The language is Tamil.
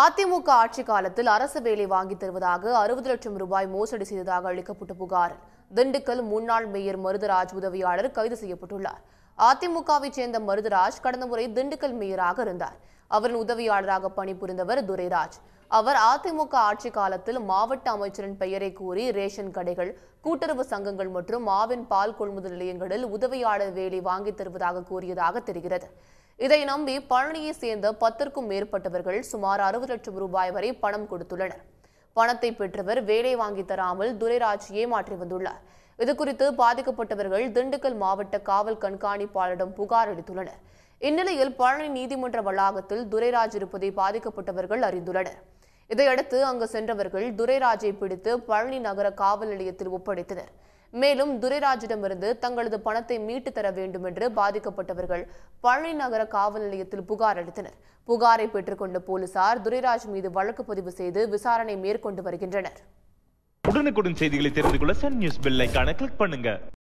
அதிமுக ஆட்சி காலத்தில் அரசு வேலை வாங்கி தருவதாக அறுபது லட்சம் ரூபாய் மோசடி செய்ததாக அளிக்கப்பட்ட புகார் திண்டுக்கல் முன்னாள் மேயர் மருதராஜ் உதவியாளர் கைது செய்யப்பட்டுள்ளார் அதிமுகவைச் சேர்ந்த மருதராஜ் கடந்த முறை திண்டுக்கல் மேயராக இருந்தார் அவரின் உதவியாளராக பணிபுரிந்தவர் துரைராஜ் அவர் அதிமுக ஆட்சி காலத்தில் மாவட்ட அமைச்சரின் பெயரை கூறி ரேஷன் கடைகள் கூட்டுறவு சங்கங்கள் மற்றும் மாவின் பால் கொள்முதல் நிலையங்களில் உதவியாளர் வேலை வாங்கித் தருவதாக கூறியதாக தெரிகிறது இதை நம்பி பழனியை சேர்ந்த பத்திற்கும் மேற்பட்டவர்கள் சுமார் அறுபது லட்சம் ரூபாய் வரை பணம் கொடுத்துள்ளனர் பணத்தை பெற்றவர் வேலை வாங்கி தராமல் துரைராஜ் ஏமாற்றி வந்துள்ளார் இதுகுறித்து பாதிக்கப்பட்டவர்கள் திண்டுக்கல் மாவட்ட காவல் கண்காணிப்பாளரிடம் புகார் அளித்துள்ளனர் இந்நிலையில் பழனி நீதிமன்ற வளாகத்தில் துரைராஜ் இருப்பதை பாதிக்கப்பட்டவர்கள் அறிந்துள்ளனர் இதையடுத்து அங்கு சென்றவர்கள் துரைராஜை பிடித்து பழனி நகர காவல் நிலையத்தில் ஒப்படைத்தனர் மேலும் துரைராஜிடமிருந்து தங்களது பணத்தை மீட்டு தர வேண்டும் என்று பாதிக்கப்பட்டவர்கள் பழனி நகர காவல் நிலையத்தில் புகார் அளித்தனர் புகாரை பெற்றுக்கொண்ட போலீசார் துரைராஜ் மீது வழக்கு பதிவு செய்து விசாரணை மேற்கொண்டு வருகின்றனர் உடனுக்குடன் செய்திகளை தெரிந்து கொள்ள சன் நியூஸ் பெல் கிளிக் பண்ணுங்க